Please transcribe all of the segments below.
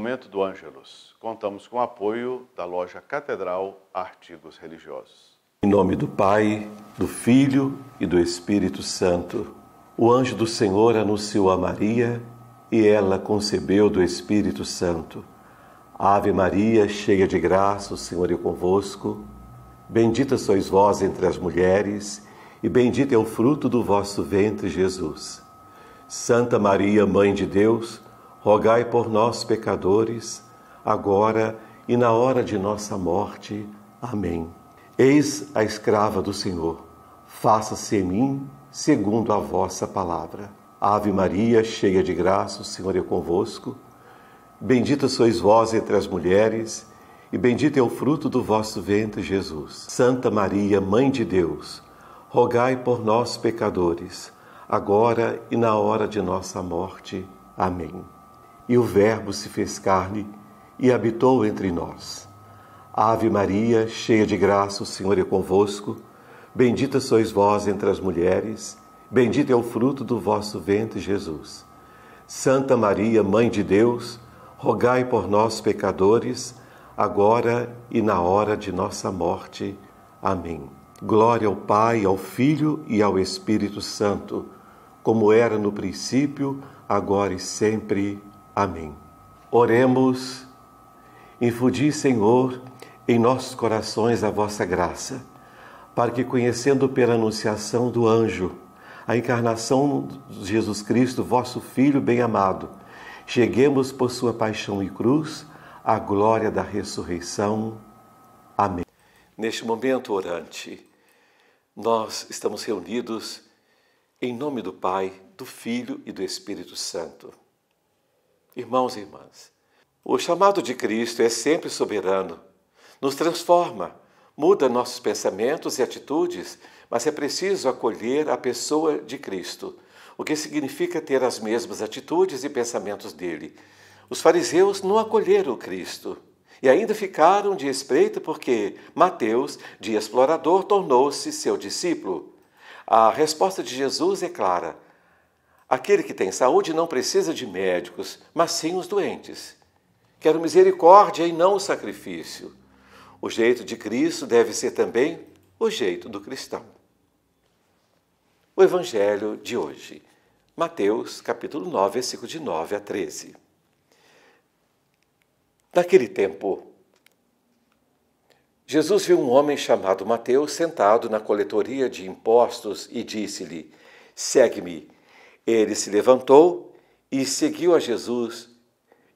Momento do Ângelus. Contamos com o apoio da loja Catedral Artigos Religiosos. Em nome do Pai, do Filho e do Espírito Santo, o anjo do Senhor anunciou a Maria e ela concebeu do Espírito Santo. Ave Maria, cheia de graça, o Senhor é convosco. Bendita sois vós entre as mulheres, e bendito é o fruto do vosso ventre, Jesus. Santa Maria, Mãe de Deus, rogai por nós, pecadores, agora e na hora de nossa morte. Amém. Eis a escrava do Senhor, faça-se em mim segundo a vossa palavra. Ave Maria, cheia de graça, o Senhor é convosco. Bendita sois vós entre as mulheres, e bendito é o fruto do vosso ventre, Jesus. Santa Maria, Mãe de Deus, rogai por nós, pecadores, agora e na hora de nossa morte. Amém e o Verbo se fez carne e habitou entre nós. Ave Maria, cheia de graça, o Senhor é convosco. Bendita sois vós entre as mulheres, bendito é o fruto do vosso ventre, Jesus. Santa Maria, Mãe de Deus, rogai por nós, pecadores, agora e na hora de nossa morte. Amém. Glória ao Pai, ao Filho e ao Espírito Santo, como era no princípio, agora e sempre. Amém. Oremos, Infundi, Senhor, em nossos corações a vossa graça, para que, conhecendo pela anunciação do anjo a encarnação de Jesus Cristo, vosso Filho bem-amado, cheguemos por sua paixão e cruz à glória da ressurreição. Amém. Neste momento orante, nós estamos reunidos em nome do Pai, do Filho e do Espírito Santo. Irmãos e irmãs, o chamado de Cristo é sempre soberano, nos transforma, muda nossos pensamentos e atitudes, mas é preciso acolher a pessoa de Cristo, o que significa ter as mesmas atitudes e pensamentos dele. Os fariseus não acolheram Cristo e ainda ficaram de espreita porque Mateus, de explorador, tornou-se seu discípulo. A resposta de Jesus é clara Aquele que tem saúde não precisa de médicos, mas sim os doentes. Quero misericórdia e não o sacrifício. O jeito de Cristo deve ser também o jeito do cristão. O Evangelho de hoje, Mateus capítulo 9, versículo de 9 a 13. Naquele tempo, Jesus viu um homem chamado Mateus sentado na coletoria de impostos e disse-lhe: Segue-me. Ele se levantou e seguiu a Jesus.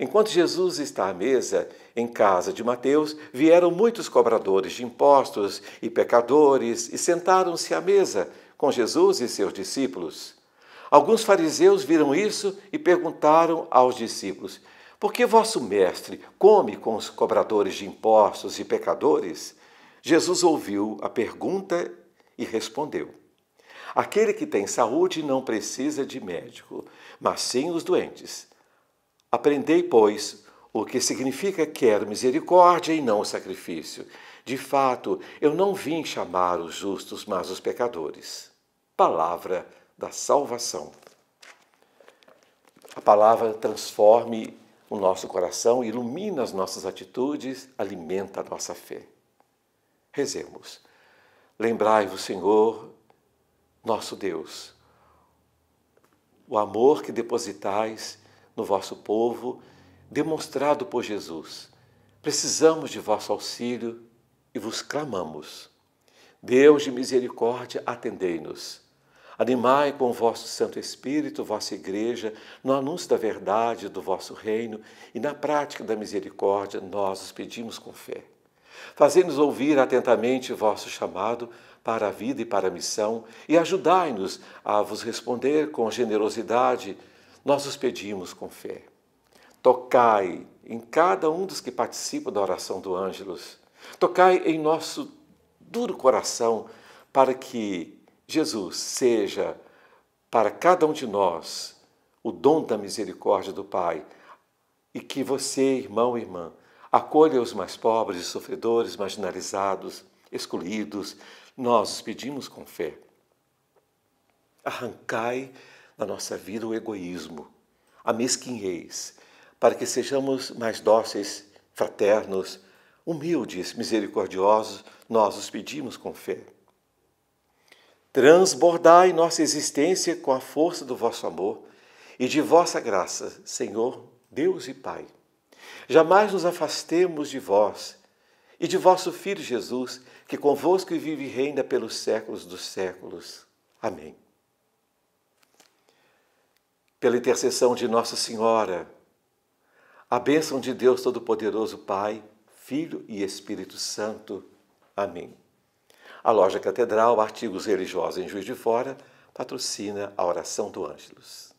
Enquanto Jesus está à mesa em casa de Mateus, vieram muitos cobradores de impostos e pecadores e sentaram-se à mesa com Jesus e seus discípulos. Alguns fariseus viram isso e perguntaram aos discípulos: Por que vosso mestre come com os cobradores de impostos e pecadores? Jesus ouviu a pergunta e respondeu. Aquele que tem saúde não precisa de médico, mas sim os doentes. Aprendei, pois, o que significa quero misericórdia e não sacrifício. De fato, eu não vim chamar os justos, mas os pecadores. Palavra da salvação. A palavra transforme o nosso coração, ilumina as nossas atitudes, alimenta a nossa fé. Rezemos. Lembrai-vos, Senhor, nosso Deus. O amor que depositais no vosso povo, demonstrado por Jesus. Precisamos de vosso auxílio e vos clamamos. Deus de misericórdia, atendei-nos. Animai com o vosso Santo Espírito vossa Igreja no anúncio da verdade do vosso reino e na prática da misericórdia, nós os pedimos com fé. Fazei-nos ouvir atentamente vosso chamado para a vida e para a missão e ajudai-nos a vos responder com generosidade, nós os pedimos com fé. Tocai em cada um dos que participam da oração do Ângelos, tocai em nosso duro coração para que Jesus seja para cada um de nós o dom da misericórdia do Pai e que você, irmão e irmã, acolha os mais pobres, sofredores, marginalizados escolhidos, nós os pedimos com fé. Arrancai da nossa vida o egoísmo, a mesquinhez, para que sejamos mais dóceis, fraternos, humildes, misericordiosos, nós os pedimos com fé. Transbordai nossa existência com a força do vosso amor e de vossa graça, Senhor, Deus e Pai. Jamais nos afastemos de vós e de vosso Filho Jesus, que convosco e vive e reina pelos séculos dos séculos. Amém. Pela intercessão de Nossa Senhora, a bênção de Deus Todo-Poderoso, Pai, Filho e Espírito Santo. Amém. A Loja Catedral, artigos religiosos em Juiz de Fora, patrocina a oração do Ângelus.